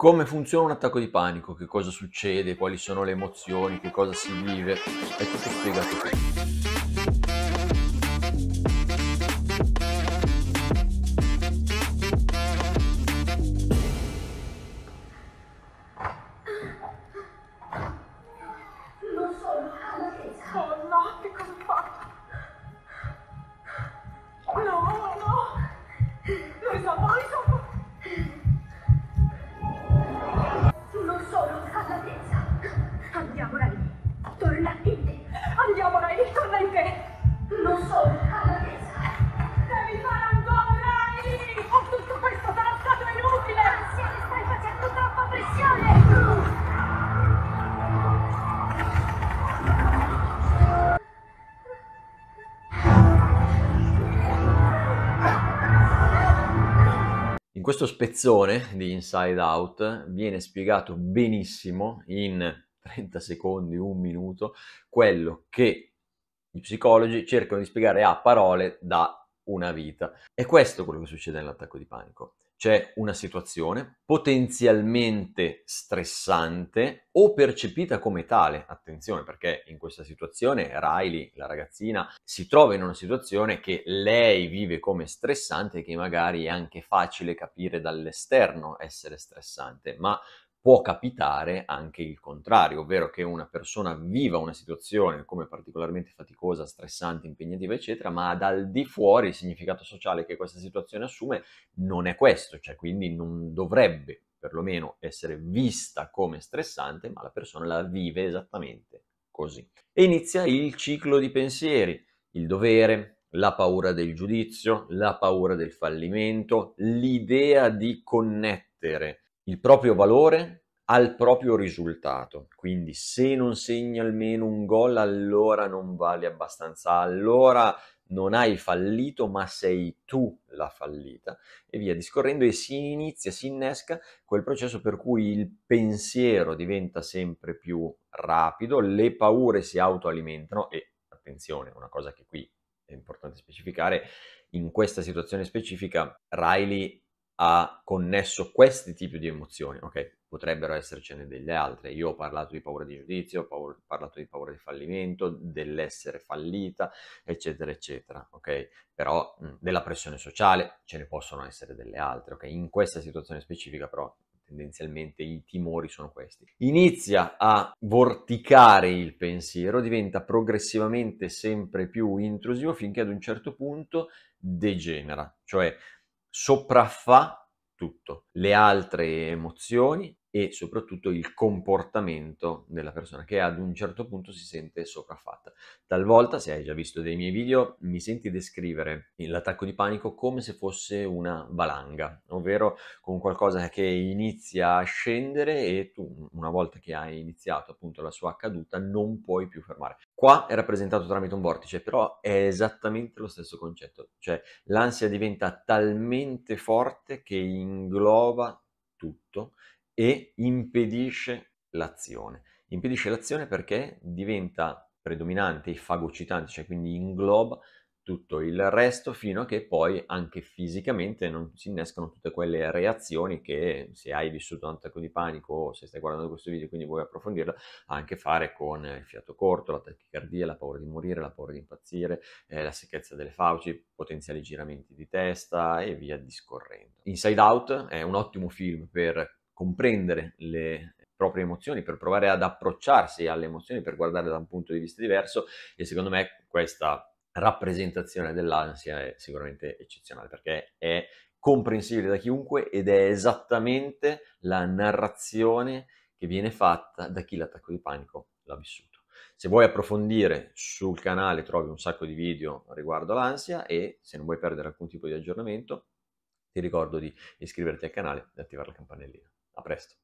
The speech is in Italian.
come funziona un attacco di panico, che cosa succede, quali sono le emozioni, che cosa si vive, è tutto spiegato qui. questo spezzone di Inside Out viene spiegato benissimo in 30 secondi, un minuto, quello che i psicologi cercano di spiegare a parole da una vita. E questo è quello che succede nell'attacco di panico c'è una situazione potenzialmente stressante o percepita come tale. Attenzione perché in questa situazione Riley, la ragazzina, si trova in una situazione che lei vive come stressante che magari è anche facile capire dall'esterno essere stressante, ma può capitare anche il contrario, ovvero che una persona viva una situazione come particolarmente faticosa, stressante, impegnativa, eccetera, ma dal di fuori il significato sociale che questa situazione assume non è questo, cioè quindi non dovrebbe perlomeno essere vista come stressante, ma la persona la vive esattamente così. E inizia il ciclo di pensieri, il dovere, la paura del giudizio, la paura del fallimento, l'idea di connettere il proprio valore al proprio risultato. Quindi se non segni almeno un gol, allora non vale abbastanza, allora non hai fallito, ma sei tu la fallita e via discorrendo e si inizia, si innesca quel processo per cui il pensiero diventa sempre più rapido, le paure si autoalimentano e attenzione, una cosa che qui è importante specificare, in questa situazione specifica Riley ha connesso questi tipi di emozioni, ok? Potrebbero essercene delle altre. Io ho parlato di paura di giudizio, ho paura, parlato di paura di fallimento, dell'essere fallita, eccetera, eccetera, ok? Però mh, della pressione sociale ce ne possono essere delle altre, ok? In questa situazione specifica però tendenzialmente i timori sono questi. Inizia a vorticare il pensiero, diventa progressivamente sempre più intrusivo finché ad un certo punto degenera, cioè sopraffà tutto, le altre emozioni e soprattutto il comportamento della persona che ad un certo punto si sente sopraffatta. Talvolta, se hai già visto dei miei video, mi senti descrivere l'attacco di panico come se fosse una valanga, ovvero con qualcosa che inizia a scendere e tu, una volta che hai iniziato appunto la sua caduta, non puoi più fermare. Qua è rappresentato tramite un vortice, però è esattamente lo stesso concetto, cioè l'ansia diventa talmente forte che ingloba tutto e impedisce l'azione. Impedisce l'azione perché diventa predominante e fagocitante, cioè quindi ingloba tutto il resto fino a che poi anche fisicamente non si innescano tutte quelle reazioni che se hai vissuto un attacco di panico o se stai guardando questo video quindi vuoi approfondirlo ha a che fare con il fiato corto, la tachicardia, la paura di morire, la paura di impazzire, eh, la secchezza delle fauci, potenziali giramenti di testa e via discorrendo. Inside Out è un ottimo film per comprendere le proprie emozioni, per provare ad approcciarsi alle emozioni, per guardare da un punto di vista diverso e secondo me questa rappresentazione dell'ansia è sicuramente eccezionale perché è comprensibile da chiunque ed è esattamente la narrazione che viene fatta da chi l'attacco di panico l'ha vissuto. Se vuoi approfondire sul canale trovi un sacco di video riguardo l'ansia e se non vuoi perdere alcun tipo di aggiornamento ti ricordo di iscriverti al canale e attivare la campanellina. A presto.